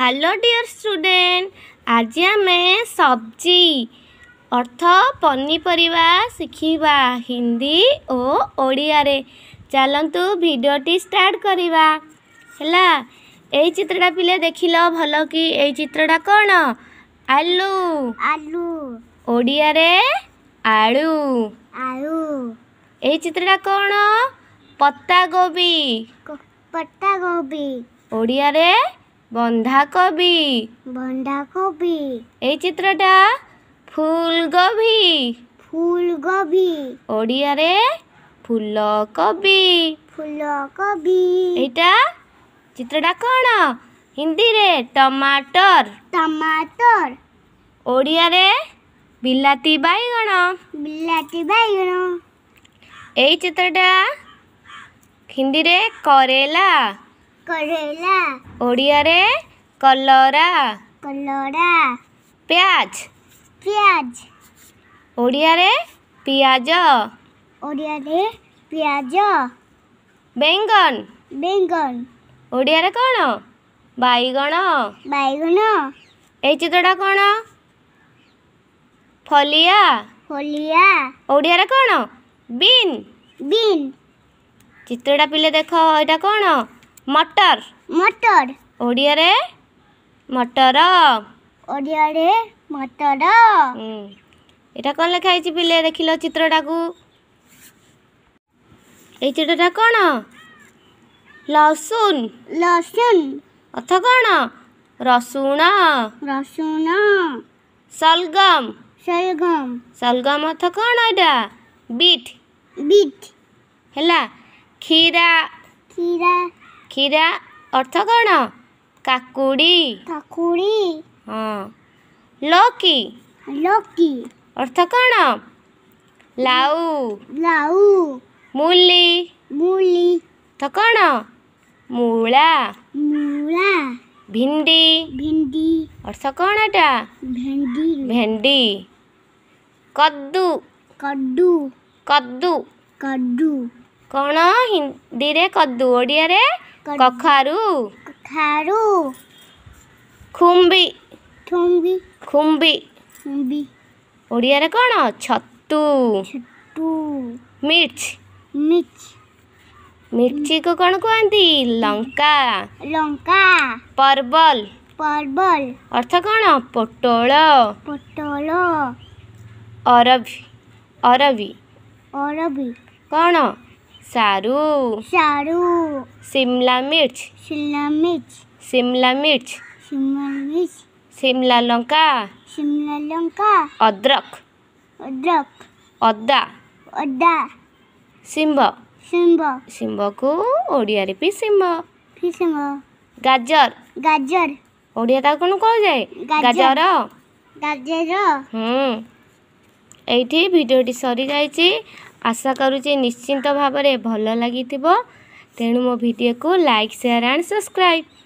hello dear student আজ আমি সবজি অর্থ পনিপরিবা শিখিবা হিন্দি ও ওড়িয়ারে ଚାଲନ୍ତୁ ଭିଡ଼ିଓଟି ଷ୍ଟାର୍ଟ କରିବା ହେଲା ଏଇ ଚିତ୍ରଟା ପିଲା ଦେଖିଲ ଭଲ କି ଏଇ ଚିତ୍ରଟା କ'ଣ ଆଲୁ ଆଲୁ ଓଡ଼ିଆରେ ଆଳୁ ଆଳୁ ଏଇ ଚିତ୍ରଟା କ'ଣ ପତ୍ତାକୋବି ପତ୍ତାକୋବି ଓଡ଼ିଆରେ বন্ধাকবি বন্ধাকবি এই চিত্রটা ফুলকবি ফুলকবি ওড়িয়ারে ফুলকবি ফুলকবি এটা চিত্রটা কোন হিন্দিরে টমাটর টমাটর ওড়িয়ারে বিলাতি বাইগণ বিলাতি বাইগণ এই চিত্রটা হিন্দিরে করেলা করেলা ওড়িয়ারে কলরা কলরা পেঁয়াজ পেঁয়াজ ওড়িয়ারে পিঁয়াজ ওড়িয়ারে পিঁয়াজ বেঙ্গন বেঙ্গন ওড়িয়ারে কোণ বাইগণ বাইগণ এই চিত্রটা কোণ ফলিয়া ফলিয়া ওড়িয়ারে কোণ বিন বিন চিত্রটা পিলে দেখ এটা কোণ ମଟର ମଟର ଓଡ଼ିଆରେ ମଟର ଓଡ଼ିଆରେ ମଟର এটা কোন লেখা হয়েছে পিলে দেখিল চিত্রটাকু এই চিত্রটা কোন লসুন লসুন অর্থ কোন রসুণ রসুণ সলগম সলগম সলগম অর্থ কোন এটা বিট বিট হেলা ক্ষীরা ক্ষীরা পাখিরা অর্থ କ'ଣ কাকুড়ি কাকুড়ি হ্যাঁ লকি লকি অর্থ କ'ଣ লাউ লাউ মুলি মুলি অর্থ କ'ଣ মূলা মূলা ভিন্ডি ভিন্ডি অর্থ କ'ଣ এটা ভেন্ডি ভেন্ডি কদ্দু কদ্দু কদ্দু কদ্দু କ'ଣ ହିନ୍ଦୀରେ କଦୁ ଓଡ଼ିଆରେ କଖାରୁ କଖାରୁ ଖୁମ୍ବି ଖୁମ୍ବି ଖୁମ୍ବି କୁମ୍ବି ଓଡ଼ିଆରେ କ'ଣ ଛତୁ ଛଟୁ ମିର୍ଚ ମିଚ ମିର୍ଚିକୁ କ'ଣ କୁହନ୍ତି ଲଙ୍କା ଲଙ୍କା ପର୍ବଲ ପର୍ବଲ ଅର୍ଥ କ'ଣ ପୋଟଳ ପୋଟଳ ଅରବି ଅରବି ଅରବି କ'ଣ सारू सारू शिमला मिर्च शिमला मिर्च शिमला मिर्च शिमला मिर्च शिमला लंका शिमला लंका अदरक अदरक अदा अदा सिंब सिंब सिंब को ओडिया रे पी सिंब पी सिंब गाजर गाजर ओडिया ता कोन कह जाए गाजर गाजर हम्म एठी वीडियो टी सरी जाई छी ଆଶା କରୁଛି ନିଶ୍ଚିନ୍ତ ଭାବରେ ଭଲ ଲାଗିଥିବ ତେଣୁ ମୋ ଭିଡ଼ିଓକୁ ଲାଇକ୍ ସେୟାର୍ ଆଣ୍ଡ ସବସ୍କ୍ରାଇବ୍